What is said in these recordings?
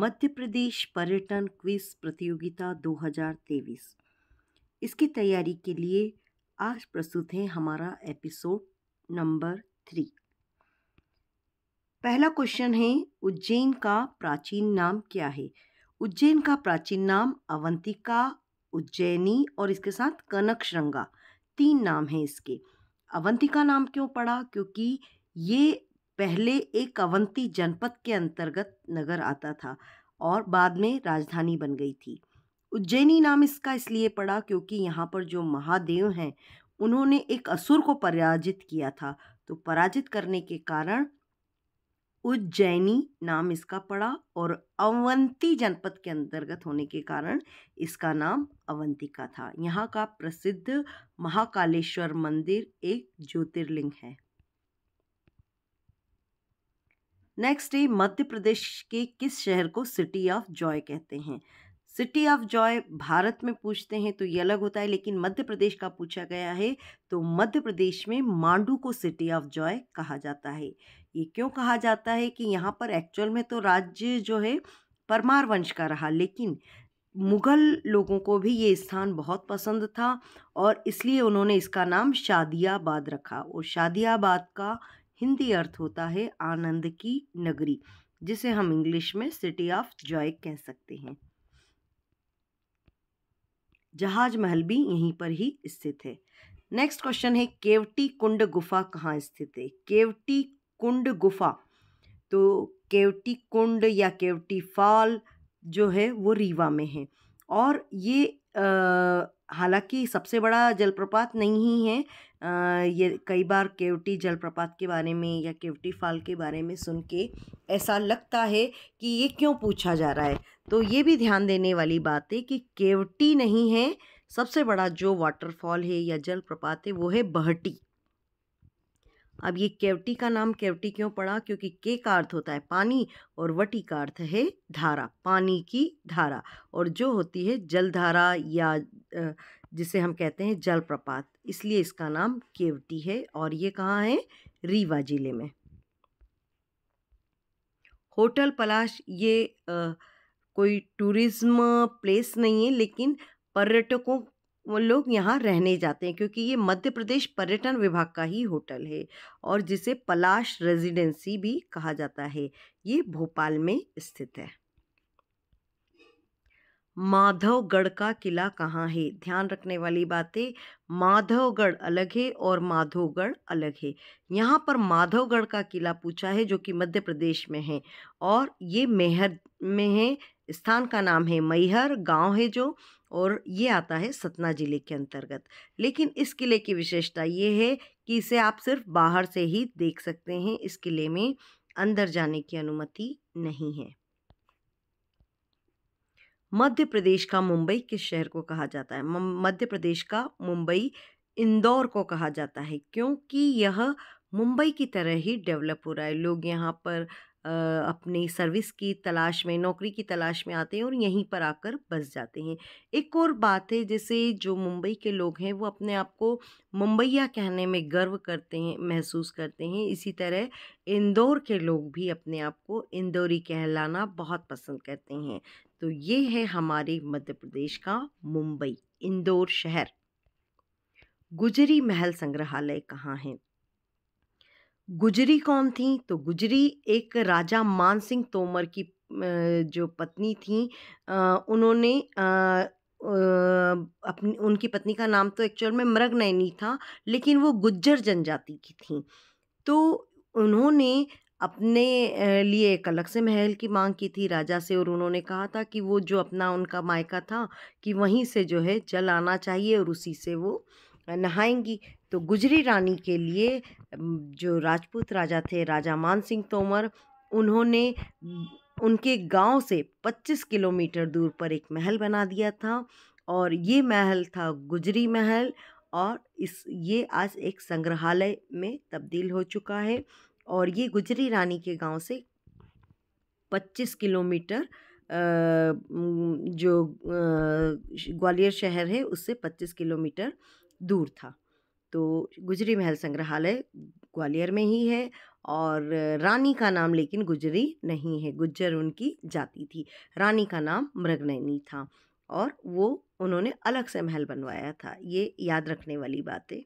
मध्य प्रदेश पर्यटन क्विज प्रतियोगिता 2023 इसकी तैयारी के लिए आज प्रस्तुत है हमारा एपिसोड नंबर थ्री पहला क्वेश्चन है उज्जैन का प्राचीन नाम क्या है उज्जैन का प्राचीन नाम अवंतिका उज्जैनी और इसके साथ कनक श्रृंगा तीन नाम हैं इसके अवंतिका नाम क्यों पड़ा क्योंकि ये पहले एक अवंती जनपद के अंतर्गत नगर आता था और बाद में राजधानी बन गई थी उज्जैनी नाम इसका इसलिए पड़ा क्योंकि यहाँ पर जो महादेव हैं उन्होंने एक असुर को पराजित किया था तो पराजित करने के कारण उज्जैनी नाम इसका पड़ा और अवंती जनपद के अंतर्गत होने के कारण इसका नाम अवंतिका था यहाँ का प्रसिद्ध महाकालेश्वर मंदिर एक ज्योतिर्लिंग है नेक्स्ट है मध्य प्रदेश के किस शहर को सिटी ऑफ जॉय कहते हैं सिटी ऑफ जॉय भारत में पूछते हैं तो ये अलग होता है लेकिन मध्य प्रदेश का पूछा गया है तो मध्य प्रदेश में मांडू को सिटी ऑफ जॉय कहा जाता है ये क्यों कहा जाता है कि यहाँ पर एक्चुअल में तो राज्य जो है परमार वंश का रहा लेकिन मुग़ल लोगों को भी ये स्थान बहुत पसंद था और इसलिए उन्होंने इसका नाम शादियाबाद रखा और शादियाबाद का हिंदी अर्थ होता है आनंद की नगरी जिसे हम इंग्लिश में सिटी ऑफ जॉय कह सकते हैं जहाज महल भी यहीं पर ही स्थित है नेक्स्ट क्वेश्चन है केवटी कुंड गुफा कहाँ स्थित है केवटी कुंड गुफा तो केवटी कुंड या केवटी फॉल जो है वो रीवा में है और ये हालांकि सबसे बड़ा जलप्रपात नहीं ही है ये कई बार केवटी जलप्रपात के बारे में या केवटी फॉल के बारे में सुन के ऐसा लगता है कि ये क्यों पूछा जा रहा है तो ये भी ध्यान देने वाली बात है कि केवटी नहीं है सबसे बड़ा जो वाटरफॉल है या जलप्रपात है वो है बहटी अब ये केवटी का नाम केवटी क्यों पड़ा क्योंकि के का अर्थ होता है पानी और वटी का अर्थ है धारा पानी की धारा और जो होती है जलधारा या जिसे हम कहते हैं जलप्रपात इसलिए इसका नाम केवटी है और ये कहाँ है रीवा जिले में होटल पलाश ये आ, कोई टूरिज्म प्लेस नहीं है लेकिन पर्यटकों वो लोग यहाँ रहने जाते हैं क्योंकि ये मध्य प्रदेश पर्यटन विभाग का ही होटल है और जिसे पलाश रेजिडेंसी भी कहा जाता है ये भोपाल में स्थित है माधवगढ़ का किला कहाँ है ध्यान रखने वाली बातें माधवगढ़ अलग है और माधोगढ़ अलग है यहाँ पर माधवगढ़ का किला पूछा है जो कि मध्य प्रदेश में है और ये मेहर में है स्थान का नाम है मैहर गांव है जो और ये आता है सतना ज़िले के अंतर्गत लेकिन इस किले की विशेषता ये है कि इसे आप सिर्फ बाहर से ही देख सकते हैं इस किले में अंदर जाने की अनुमति नहीं है मध्य प्रदेश का मुंबई किस शहर को कहा जाता है मध्य प्रदेश का मुंबई इंदौर को कहा जाता है क्योंकि यह मुंबई की तरह ही डेवलप हो रहा है लोग यहाँ पर अपनी सर्विस की तलाश में नौकरी की तलाश में आते हैं और यहीं पर आकर बस जाते हैं एक और बात है जैसे जो मुंबई के लोग हैं वो अपने आप को मुंबईया कहने में गर्व करते हैं महसूस करते हैं इसी तरह इंदौर के लोग भी अपने आप को इंदौरी कहलाना बहुत पसंद करते हैं तो ये है हमारे मध्य प्रदेश का मुंबई इंदौर शहर गुजरी महल संग्रहालय कहाँ है गुजरी कौन थी तो गुजरी एक राजा मान सिंह तोमर की जो पत्नी थी उन्होंने अपनी उनकी पत्नी का नाम तो एक्चुअल में मृग नैनी था लेकिन वो गुज्जर जनजाति की थी तो उन्होंने अपने लिए एक अलग से महल की मांग की थी राजा से और उन्होंने कहा था कि वो जो अपना उनका मायका था कि वहीं से जो है जल आना चाहिए और उसी से वो नहाएंगी तो गुजरी रानी के लिए जो राजपूत राजा थे राजा मान सिंह तोमर उन्होंने उनके गांव से 25 किलोमीटर दूर पर एक महल बना दिया था और ये महल था गुजरी महल और इस ये आज एक संग्रहालय में तब्दील हो चुका है और ये गुजरी रानी के गांव से 25 किलोमीटर जो ग्वालियर शहर है उससे 25 किलोमीटर दूर था तो गुजरी महल संग्रहालय ग्वालियर में ही है और रानी का नाम लेकिन गुजरी नहीं है गुज्जर उनकी जाति थी रानी का नाम मृगनैनी था और वो उन्होंने अलग से महल बनवाया था ये याद रखने वाली बातें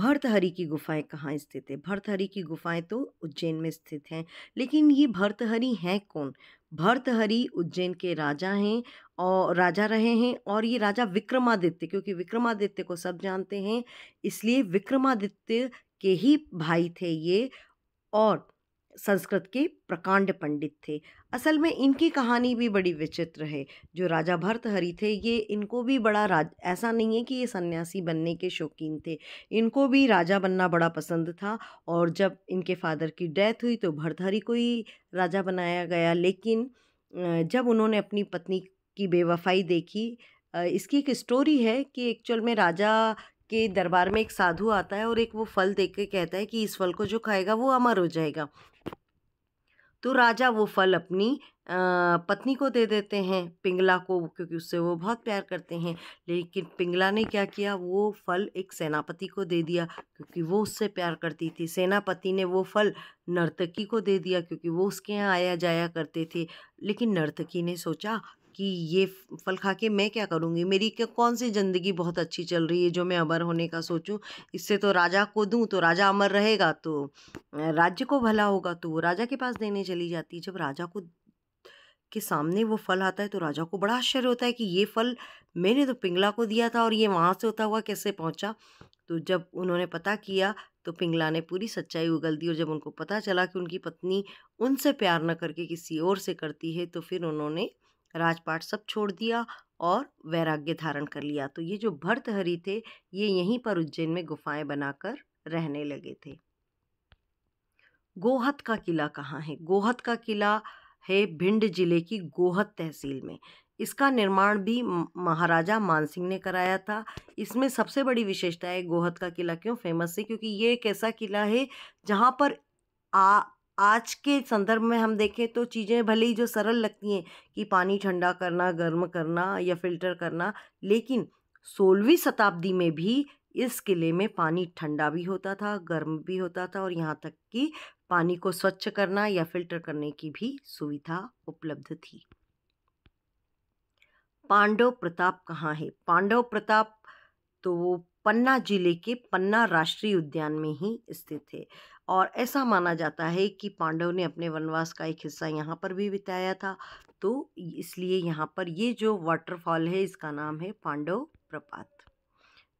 भरतहरी की गुफाएं कहाँ स्थित है भरतहरी की गुफाएं तो उज्जैन में स्थित हैं लेकिन ये भरतहरी हैं कौन भरतहरी उज्जैन के राजा हैं और राजा रहे हैं और ये राजा विक्रमादित्य क्योंकि विक्रमादित्य को सब जानते हैं इसलिए विक्रमादित्य के ही भाई थे ये और संस्कृत के प्रकांड पंडित थे असल में इनकी कहानी भी बड़ी विचित्र है जो राजा भर्तहरि थे ये इनको भी बड़ा राज ऐसा नहीं है कि ये सन्यासी बनने के शौकीन थे इनको भी राजा बनना बड़ा पसंद था और जब इनके फादर की डेथ हुई तो भर्तहरि को ही राजा बनाया गया लेकिन जब उन्होंने अपनी पत्नी की बेवफाई देखी इसकी एक स्टोरी है कि एक्चुअल में राजा के दरबार में एक साधु आता है और एक वो फल देख के कहता है कि इस फल को जो खाएगा वो अमर हो जाएगा तो राजा वो फल अपनी पत्नी को दे देते हैं पिंगला को क्योंकि उससे वो बहुत प्यार करते हैं लेकिन पिंगला ने क्या किया वो फल एक सेनापति को दे दिया क्योंकि वो उससे प्यार करती थी सेनापति ने वो फल नर्तकी को दे दिया क्योंकि वो उसके यहाँ आया जाया करते थे लेकिन नर्तकी ने सोचा कि ये फल खा के मैं क्या करूँगी मेरी क्या कौन सी ज़िंदगी बहुत अच्छी चल रही है जो मैं अमर होने का सोचूं इससे तो राजा को दूं तो राजा अमर रहेगा तो राज्य को भला होगा तो वो राजा के पास देने चली जाती है जब राजा को के सामने वो फल आता है तो राजा को बड़ा आश्चर्य होता है कि ये फल मैंने तो पिंगला को दिया था और ये वहाँ से होता हुआ कैसे पहुँचा तो जब उन्होंने पता किया तो पिंगला ने पूरी सच्चाई उगल दी और जब उनको पता चला कि उनकी पत्नी उनसे प्यार न करके किसी और से करती है तो फिर उन्होंने राजपाट सब छोड़ दिया और वैराग्य धारण कर लिया तो ये जो हरी थे ये यहीं पर उज्जैन में गुफाएं बनाकर रहने लगे थे गोहत का किला कहाँ है गोहत का किला है भिंड जिले की गोहत तहसील में इसका निर्माण भी महाराजा मानसिंह ने कराया था इसमें सबसे बड़ी विशेषता है गोहत का किला क्यों फेमस है क्योंकि ये एक ऐसा किला है जहाँ पर आ आज के संदर्भ में हम देखें तो चीज़ें भले ही जो सरल लगती हैं कि पानी ठंडा करना गर्म करना या फिल्टर करना लेकिन सोलहवीं शताब्दी में भी इस किले में पानी ठंडा भी होता था गर्म भी होता था और यहाँ तक कि पानी को स्वच्छ करना या फिल्टर करने की भी सुविधा उपलब्ध थी पांडव प्रताप कहाँ है पांडव प्रताप तो वो पन्ना जिले के पन्ना राष्ट्रीय उद्यान में ही स्थित है और ऐसा माना जाता है कि पांडव ने अपने वनवास का एक हिस्सा यहाँ पर भी बिताया था तो इसलिए यहाँ पर ये जो वाटरफॉल है इसका नाम है पांडव प्रपात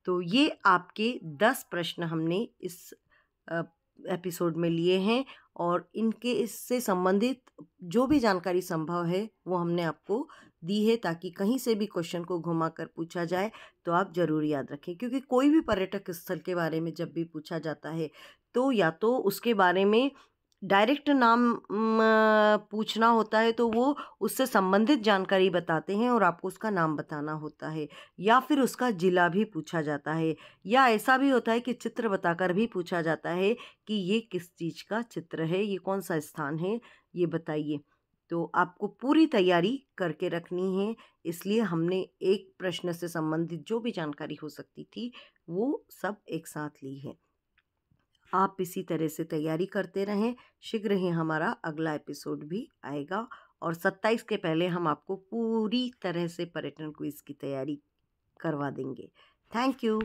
तो ये आपके दस प्रश्न हमने इस एपिसोड में लिए हैं और इनके इससे संबंधित जो भी जानकारी संभव है वो हमने आपको दी है ताकि कहीं से भी क्वेश्चन को घुमा कर पूछा जाए तो आप ज़रूर याद रखें क्योंकि कोई भी पर्यटक स्थल के बारे में जब भी पूछा जाता है तो या तो उसके बारे में डायरेक्ट नाम पूछना होता है तो वो उससे संबंधित जानकारी बताते हैं और आपको उसका नाम बताना होता है या फिर उसका ज़िला भी पूछा जाता है या ऐसा भी होता है कि चित्र बताकर भी पूछा जाता है कि ये किस चीज़ का चित्र है ये कौन सा स्थान है ये बताइए तो आपको पूरी तैयारी करके रखनी है इसलिए हमने एक प्रश्न से संबंधित जो भी जानकारी हो सकती थी वो सब एक साथ ली है आप इसी तरह से तैयारी करते रहें शीघ्र ही हमारा अगला एपिसोड भी आएगा और 27 के पहले हम आपको पूरी तरह से पर्यटन क्विज की तैयारी करवा देंगे थैंक यू